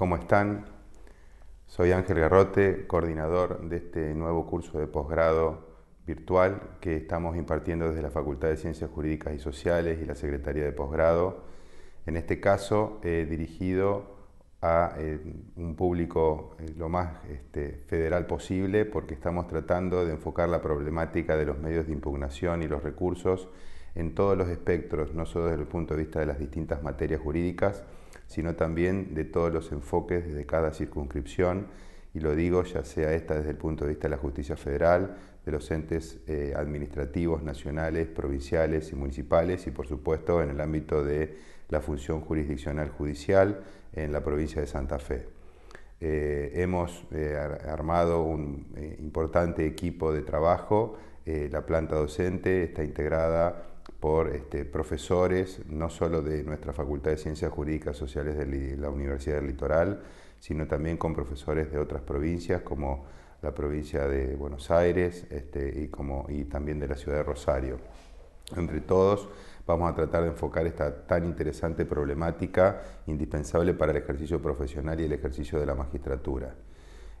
¿Cómo están? Soy Ángel Garrote, coordinador de este nuevo curso de posgrado virtual que estamos impartiendo desde la Facultad de Ciencias Jurídicas y Sociales y la Secretaría de Posgrado. En este caso, eh, dirigido a eh, un público eh, lo más este, federal posible porque estamos tratando de enfocar la problemática de los medios de impugnación y los recursos en todos los espectros, no solo desde el punto de vista de las distintas materias jurídicas, sino también de todos los enfoques desde cada circunscripción, y lo digo ya sea esta desde el punto de vista de la justicia federal, de los entes eh, administrativos nacionales, provinciales y municipales, y por supuesto en el ámbito de la función jurisdiccional judicial en la provincia de Santa Fe. Eh, hemos eh, armado un importante equipo de trabajo, la planta docente está integrada por este, profesores no solo de nuestra Facultad de Ciencias Jurídicas Sociales de la Universidad del Litoral, sino también con profesores de otras provincias como la provincia de Buenos Aires este, y, como, y también de la ciudad de Rosario. Entre todos vamos a tratar de enfocar esta tan interesante problemática indispensable para el ejercicio profesional y el ejercicio de la magistratura.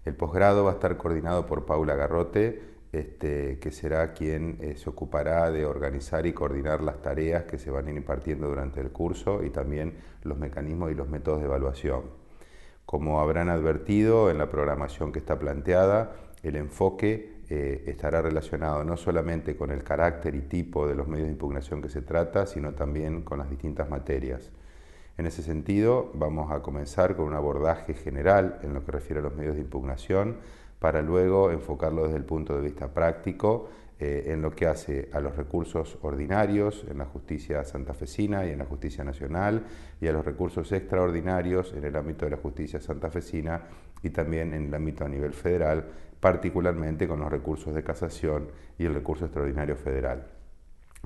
El posgrado va a estar coordinado por Paula Garrote, este, que será quien eh, se ocupará de organizar y coordinar las tareas que se van a ir impartiendo durante el curso y también los mecanismos y los métodos de evaluación. Como habrán advertido en la programación que está planteada, el enfoque eh, estará relacionado no solamente con el carácter y tipo de los medios de impugnación que se trata, sino también con las distintas materias. En ese sentido, vamos a comenzar con un abordaje general en lo que refiere a los medios de impugnación, para luego enfocarlo desde el punto de vista práctico eh, en lo que hace a los recursos ordinarios en la justicia santafesina y en la justicia nacional y a los recursos extraordinarios en el ámbito de la justicia santafesina y también en el ámbito a nivel federal, particularmente con los recursos de casación y el recurso extraordinario federal.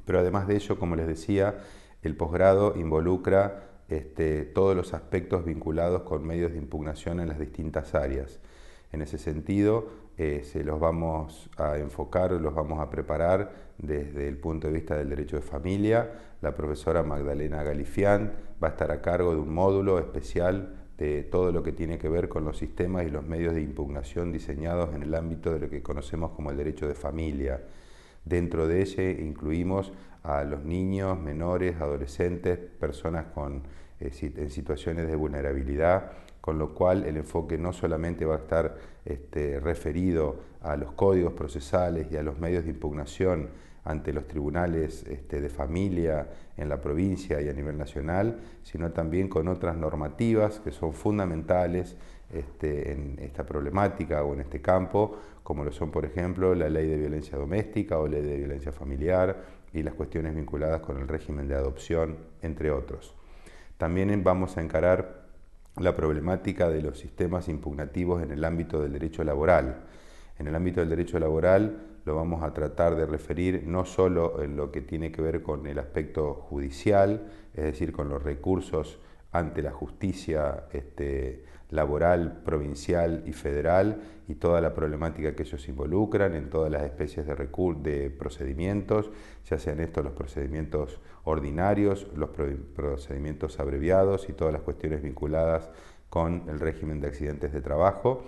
Pero además de ello, como les decía, el posgrado involucra este, todos los aspectos vinculados con medios de impugnación en las distintas áreas. En ese sentido, eh, se los vamos a enfocar, los vamos a preparar desde el punto de vista del derecho de familia. La profesora Magdalena Galifián va a estar a cargo de un módulo especial de todo lo que tiene que ver con los sistemas y los medios de impugnación diseñados en el ámbito de lo que conocemos como el derecho de familia. Dentro de ese incluimos a los niños, menores, adolescentes, personas con, eh, en situaciones de vulnerabilidad, con lo cual el enfoque no solamente va a estar este, referido a los códigos procesales y a los medios de impugnación ante los tribunales este, de familia en la provincia y a nivel nacional, sino también con otras normativas que son fundamentales este, en esta problemática o en este campo, como lo son, por ejemplo, la ley de violencia doméstica o ley de violencia familiar y las cuestiones vinculadas con el régimen de adopción, entre otros. También vamos a encarar la problemática de los sistemas impugnativos en el ámbito del derecho laboral. En el ámbito del derecho laboral lo vamos a tratar de referir no solo en lo que tiene que ver con el aspecto judicial, es decir, con los recursos ante la justicia este, laboral, provincial y federal y toda la problemática que ellos involucran en todas las especies de, procedimientos, ya sean estos los procedimientos ordinarios, los procedimientos abreviados y todas las cuestiones vinculadas con el régimen de accidentes de trabajo,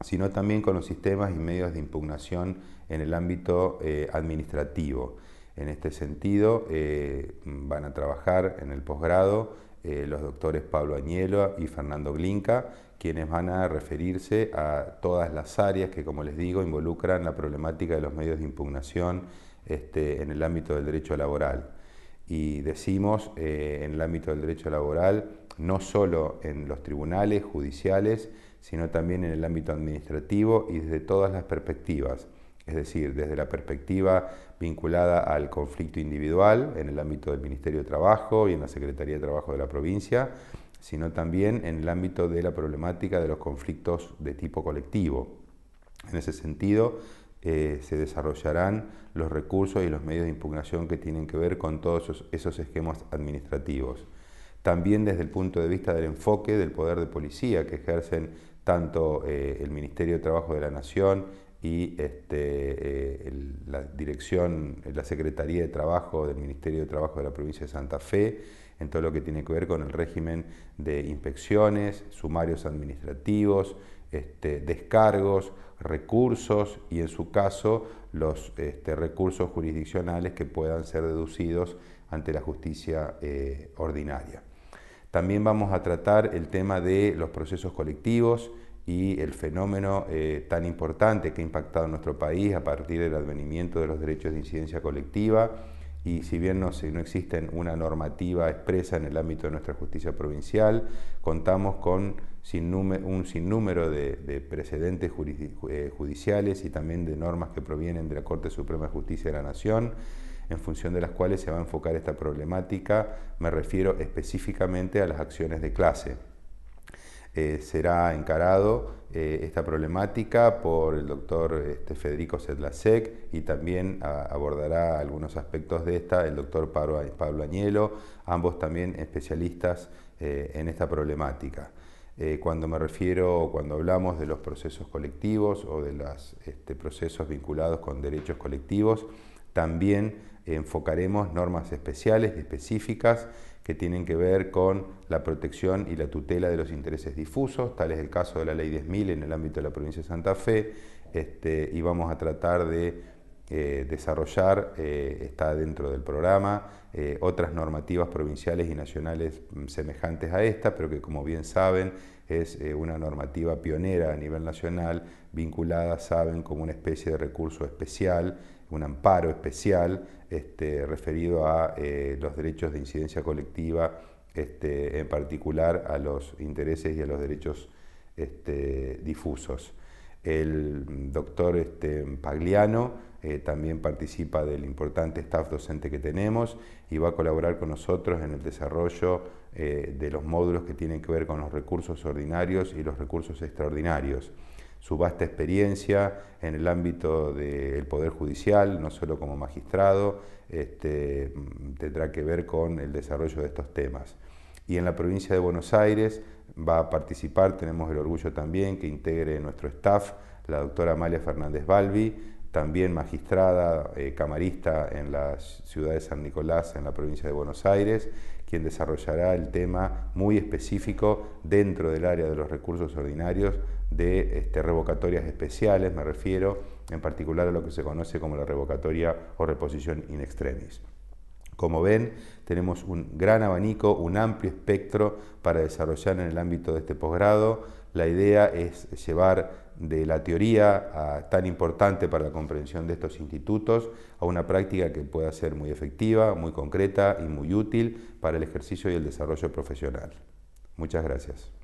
sino también con los sistemas y medios de impugnación en el ámbito eh, administrativo. En este sentido, eh, van a trabajar en el posgrado eh, los doctores Pablo Añelo y Fernando Glinka, quienes van a referirse a todas las áreas que, como les digo, involucran la problemática de los medios de impugnación este, en el ámbito del derecho laboral. Y decimos, eh, en el ámbito del derecho laboral, no solo en los tribunales judiciales, sino también en el ámbito administrativo y desde todas las perspectivas es decir, desde la perspectiva vinculada al conflicto individual en el ámbito del Ministerio de Trabajo y en la Secretaría de Trabajo de la provincia, sino también en el ámbito de la problemática de los conflictos de tipo colectivo. En ese sentido, eh, se desarrollarán los recursos y los medios de impugnación que tienen que ver con todos esos, esquemas administrativos. También desde el punto de vista del enfoque del poder de policía que ejercen tanto eh, el Ministerio de Trabajo de la Nación y este, eh, la dirección, la Secretaría de Trabajo del Ministerio de Trabajo de la provincia de Santa Fe, en todo lo que tiene que ver con el régimen de inspecciones, sumarios administrativos, este, descargos, recursos y en su caso los este, recursos jurisdiccionales que puedan ser deducidos ante la justicia eh, ordinaria. También vamos a tratar el tema de los procesos colectivos, y el fenómeno eh, tan importante que ha impactado en nuestro país a partir del advenimiento de los derechos de incidencia colectiva. Y si bien no, no existe una normativa expresa en el ámbito de nuestra justicia provincial, contamos con un sinnúmero de, de precedentes eh, judiciales y también de normas que provienen de la Corte Suprema de Justicia de la Nación en función de las cuales se va a enfocar esta problemática, me refiero específicamente a las acciones de clase. Eh, será encarado eh, esta problemática por el doctor este, Federico Sedlacek y también ah, abordará algunos aspectos de esta el doctor Pablo, Añelo, ambos también especialistas eh, en esta problemática. cuando me refiero, cuando hablamos de los procesos colectivos o de los este, procesos vinculados con derechos colectivos, también enfocaremos normas especiales y específicas que tienen que ver con la protección y la tutela de los intereses difusos, tal es el caso de la Ley 10.000 en el ámbito de la provincia de Santa Fe, este, y vamos a tratar de eh, desarrollar, eh, está dentro del programa, eh, otras normativas provinciales y nacionales mm, semejantes a esta, pero que como bien saben es una normativa pionera a nivel nacional, vinculada, saben, como una especie de recurso especial, un amparo especial este, referido a eh, los derechos de incidencia colectiva, este, en particular a los intereses y a los derechos este, difusos. El doctor Pagliano eh, también participa del importante staff docente que tenemos y va a colaborar con nosotros en el desarrollo eh, de los módulos que tienen que ver con los recursos ordinarios y los recursos extraordinarios su vasta experiencia en el ámbito del Poder Judicial, no solo como magistrado, este, mm, tendrá que ver con el desarrollo de estos temas. Y en la provincia de Buenos Aires va a participar, tenemos el orgullo también que integre nuestro staff la doctora Amalia Fernández Balbi, también magistrada, eh, camarista en la ciudad de San Nicolás, en la provincia de Buenos Aires, quien desarrollará el tema muy específico dentro del área de los recursos ordinarios de este, revocatorias especiales, me refiero en particular a lo que se conoce como la revocatoria o reposición in extremis. Como ven, tenemos un gran abanico, un amplio espectro para desarrollar en el ámbito de este posgrado. La idea es llevar de la teoría tan importante para la comprensión de estos institutos a una práctica que pueda ser muy efectiva, muy concreta y muy útil para el ejercicio y el desarrollo profesional. Muchas gracias.